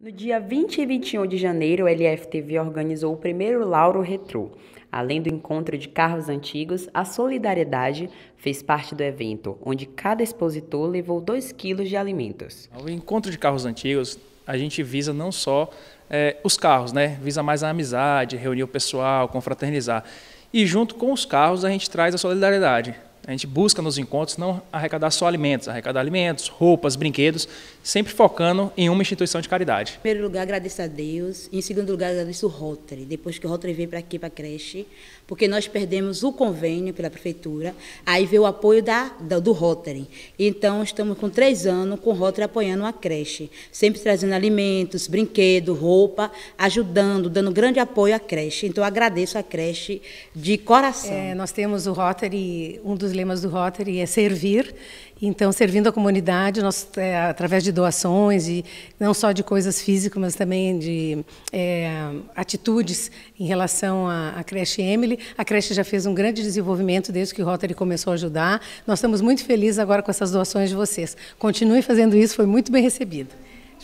No dia 20 e 21 de janeiro, o LFTV organizou o primeiro Lauro Retrô. Além do encontro de carros antigos, a Solidariedade fez parte do evento, onde cada expositor levou 2 quilos de alimentos. O encontro de carros antigos, a gente visa não só é, os carros, né? visa mais a amizade, reunir o pessoal, confraternizar. E junto com os carros, a gente traz a solidariedade. A gente busca nos encontros não arrecadar só alimentos, arrecadar alimentos, roupas, brinquedos, sempre focando em uma instituição de caridade. Em primeiro lugar, agradeço a Deus. Em segundo lugar, agradeço o Rotary, depois que o Rotary veio para aqui, para a creche, porque nós perdemos o convênio pela prefeitura, aí veio o apoio da, da do Rotary. Então, estamos com três anos com o Rotary apoiando a creche, sempre trazendo alimentos, brinquedo, roupa, ajudando, dando grande apoio à creche. Então, agradeço a creche de coração. É, nós temos o Rotary, um dos lemas do Rotary é servir. Então, servindo a comunidade, nós, é, através de doações, e não só de coisas físicas, mas também de é, atitudes em relação à, à, creche Emily. A creche já fez um grande desenvolvimento desde que o Rotary começou a ajudar. Nós estamos muito felizes agora com essas doações de vocês. Continuem fazendo isso, foi muito bem recebido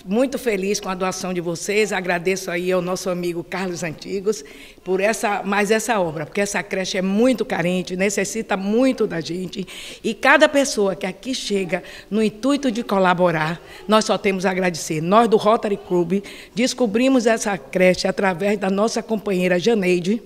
muito feliz com a doação de vocês. Agradeço aí ao nosso amigo Carlos Antigos por essa, mais essa obra, porque essa creche é muito carente, necessita muito da gente. E cada pessoa que aqui chega no intuito de colaborar, nós só temos a agradecer. Nós do Rotary Club descobrimos essa creche através da nossa companheira Janeide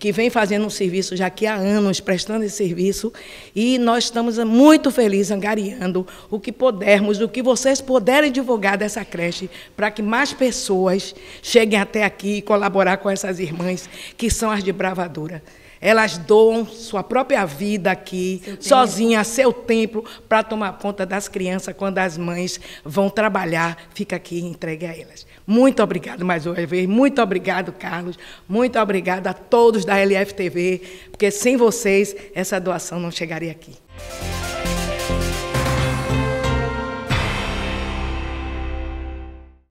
que vem fazendo um serviço já que há anos, prestando esse serviço, e nós estamos muito felizes angariando o que pudermos, o que vocês puderem divulgar dessa creche, para que mais pessoas cheguem até aqui e colaborar com essas irmãs que são as de bravadura. Elas doam sua própria vida aqui, sozinha, seu tempo, para tomar conta das crianças quando as mães vão trabalhar, fica aqui e entregue a elas. Muito obrigado mais uma vez, muito obrigado, Carlos, muito obrigado a todos da LFTV, porque sem vocês essa doação não chegaria aqui.